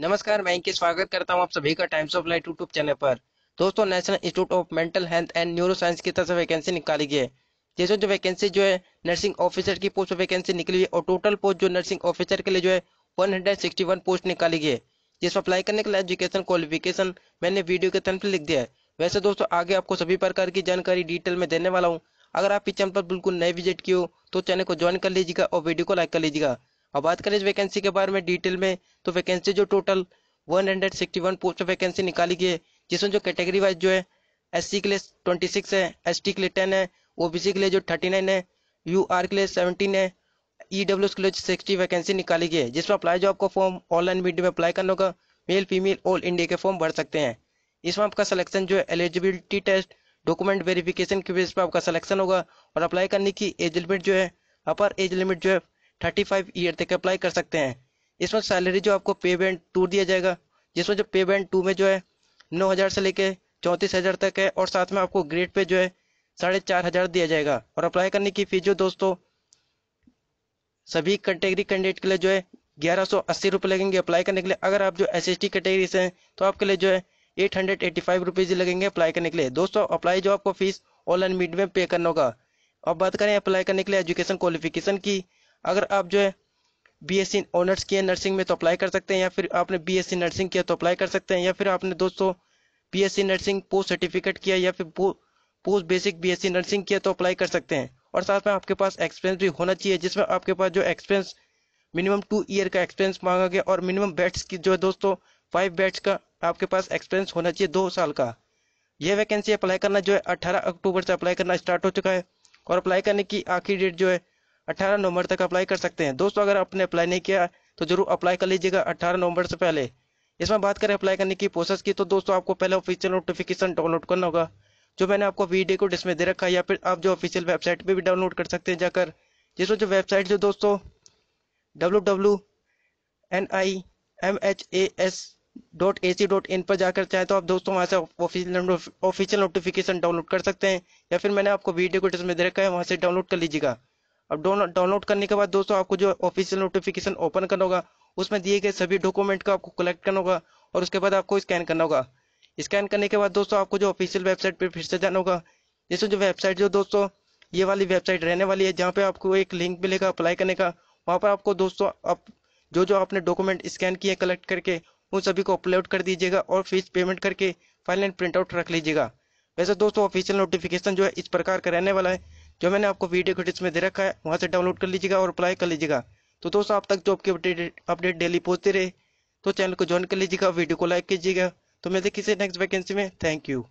नमस्कार मैं इनके स्वागत करता हूं आप सभी का times of light YouTube channel पर दोस्तों national institute of mental health and neuro science की तरफ से वैकेंसी निकाली गई है जैसे जो वैकेंसी जो है नर्सिंग ऑफिसर की पोस्ट वैकेंसी निकली हुई और टोटल पोस्ट जो नर्सिंग ऑफिसर के लिए जो है वन पोस्ट निकाली गई है जिसमें अप्लाई करने के लिए एजुकेशन क्वालिफिकेशन मैंने वीडियो के तन पर लिख दिया है वैसे दोस्तों आगे आपको सभी प्रकार की जानकारी डिटेल में देने वाला हूँ अगर आप इस चैनल पर बिल्कुल नए विजिट किए हो तो चैनल को ज्वाइन कर लीजिएगा और वीडियो को लाइक कर लीजिएगा अब बात करें इस वैकेंसी के बारे में डिटेल में तो वैकेंसी जो टोटल 161 पोस्ट पर वैकेंसी निकाली गई है जिसमें जो कैटेगरी वाइज जो है एस के लिए 26 है एस के लिए 10 है ओबीसी के लिए जो 39 है यू के लिए 17 है ई e के लिए सिक्सटी वैकेंसी निकाली गई है जिसमें अप्लाई जो आपको फॉर्म ऑनलाइन मीडिया में अप्लाई करना होगा मेल फीमेल ऑल इंडिया के फॉर्म भर सकते हैं इसमें आपका सिलेक्शन जो है एलिजिबिलिटी टेस्ट डॉक्यूमेंट वेरिफिकेशन के बेस पर आपका सिलेक्शन होगा और अप्लाई करने की एज लिमिट जो है अपर एज लिमिट जो है थर्टी फाइव ईयर तक अप्लाई कर सकते हैं इसमें सैलरी जो आपको पे बैंड टू दिया जाएगा जिसमें जो पे बैंड टू में जो है नौ हज़ार से लेके चौंतीस हज़ार तक है और साथ में आपको ग्रेड पे जो है साढ़े चार हज़ार दिया जाएगा और अप्लाई करने की फ़ीस जो दोस्तों सभी कैटेगरी कैंडिडेट के लिए जो है ग्यारह सौ अस्सी रुपये लगेंगे अप्लाई करने के लिए अगर आप जो एस एस टी कैटेगरी से हैं तो आपके लिए जो है eight hundred eighty five rupees लगेंगे अप्लाई करने के लिए दोस्तों अप्लाई जो आपको फीस ऑनलाइन मीट में पे करना होगा अब बात करें अप्लाई करने के लिए एजुकेशन क्वालिफिकेशन की अगर आप जो है बी एस सी ऑनर्स किए नर्सिंग में तो अप्लाई कर सकते हैं या फिर आपने बी एस सी नर्सिंग किया तो अप्लाई कर सकते हैं या फिर आपने दोस्तों B S C nursing post certificate किया या फिर post basic B S C nursing किया तो अप्लाई कर सकते हैं और साथ में आपके पास एक्सपीरियंस भी होना चाहिए जिसमें आपके पास जो एक्सपीरियंस मिनिमम टू ईयर का एक्सपीरियंस मांगा गया और मिनिमम बैट्स की जो है दोस्तों फाइव बैट्स का आपके पास एक्सपीरियंस होना चाहिए दो साल का यह वैकेंसी अप्लाई करना जो है अट्ठारह अक्टूबर से अप्लाई करना स्टार्ट हो चुका है और अप्लाई करने की आखिरी डेट जो है अठारह नवंबर तक अप्लाई कर सकते हैं दोस्तों अगर आपने अप्लाई नहीं किया तो जरूर अप्लाई कर लीजिएगा अट्ठारह नवंबर से पहले इसमें बात करें अप्लाई करने की प्रोसेस की तो दोस्तों आपको पहले ऑफिशियल नोटिफिकेशन डाउनलोड करना होगा जो मैंने आपको वीडियो को डिस्प्ले दे रखा है या फिर आप जो ऑफिशियल वेबसाइट पर भी डाउनलोड कर सकते हैं जाकर जिसमें जो वेबसाइट जो दोस्तों W W N I M H A S dot A C dot in पर जाकर चाहे तो आप दोस्तों वहाँ से ऑफिशियल ऑफिशियल नोटिफिकेशन डाउनलोड कर सकते हैं या फिर मैंने आपको वीडियो को डिस्प्ले दे रखा है वहाँ से डाउनलोड कर लीजिएगा अब डाउनलोड करने के बाद दोस्तों आपको जो ऑफिशियल नोटिफिकेशन ओपन करना होगा उसमें दिए गए सभी डॉक्यूमेंट को आपको कलेक्ट करना होगा और उसके बाद आपको स्कैन करना होगा स्कैन करने के बाद दोस्तों आपको जो ऑफिशियल वेबसाइट पर फिर से जाना होगा जैसे जो वेबसाइट जो दोस्तों ये वाली वेबसाइट रहने वाली है जहाँ पे आपको एक लिंक मिलेगा अप्लाई करने का वहाँ पर आपको दोस्तों आप जो जो आपने डॉक्यूमेंट स्कैन किए कलेक्ट करके उन सभी को अपलोड कर दीजिएगा और फीस पेमेंट करके फाइल एंड प्रिंट आउट रख लीजिएगा वैसे दोस्तों ऑफिशियल नोटिफिकेशन जो है इस प्रकार का रहने वाला है जो मैंने आपको वीडियो क्रेडिट्स में दे रखा है वहाँ से डाउनलोड कर लीजिएगा और अप्लाई कर लीजिएगा तो दोस्तों आप तक जॉब की अपडेट अपडेट डेली पहुँचते रहे तो चैनल को ज्वाइन कर लीजिएगा वीडियो को लाइक कीजिएगा तो मैं देखिए नेक्स्ट वैकेंसी में थैंक यू